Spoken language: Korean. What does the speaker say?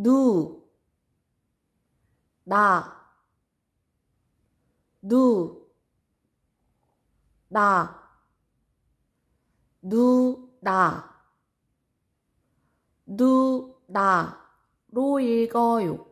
누, 나, 누, 나, 누, 나, 누, 나로 읽어요.